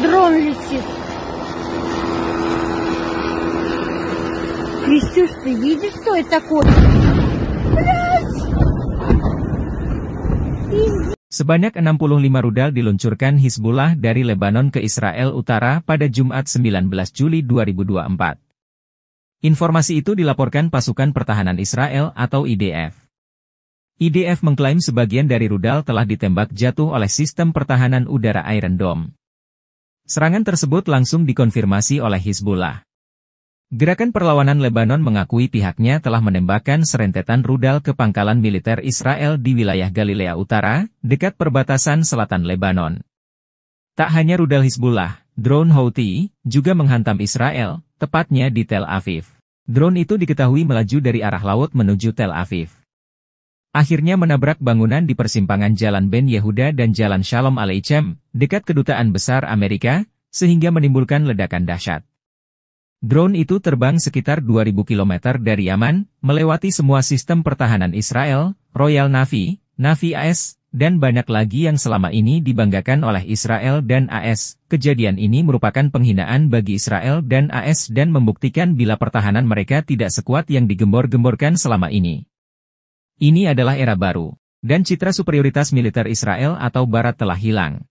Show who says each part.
Speaker 1: дрон летит. Кристюш, ты видишь, что это такое?
Speaker 2: Sebanyak 65 rudal diluncurkan Hizbullah dari Lebanon ke Israel Utara pada Jumat 19 Juli 2024. Informasi itu dilaporkan Pasukan Pertahanan Israel atau IDF. IDF mengklaim sebagian dari rudal telah ditembak jatuh oleh sistem pertahanan udara Iron Dome. Serangan tersebut langsung dikonfirmasi oleh Hizbullah. Gerakan perlawanan Lebanon mengakui pihaknya telah menembakkan serentetan rudal ke pangkalan militer Israel di wilayah Galilea Utara, dekat perbatasan selatan Lebanon. Tak hanya rudal Hizbullah, drone Houthi juga menghantam Israel, tepatnya di Tel Aviv. Drone itu diketahui melaju dari arah laut menuju Tel Aviv akhirnya menabrak bangunan di persimpangan Jalan Ben Yehuda dan Jalan Shalom Aleichem, dekat kedutaan besar Amerika, sehingga menimbulkan ledakan dahsyat. Drone itu terbang sekitar 2.000 km dari Yaman, melewati semua sistem pertahanan Israel, Royal Navy, Navy AS, dan banyak lagi yang selama ini dibanggakan oleh Israel dan AS. Kejadian ini merupakan penghinaan bagi Israel dan AS dan membuktikan bila pertahanan mereka tidak sekuat yang digembor-gemborkan selama ini. Ini adalah era baru, dan citra superioritas militer Israel atau Barat telah hilang.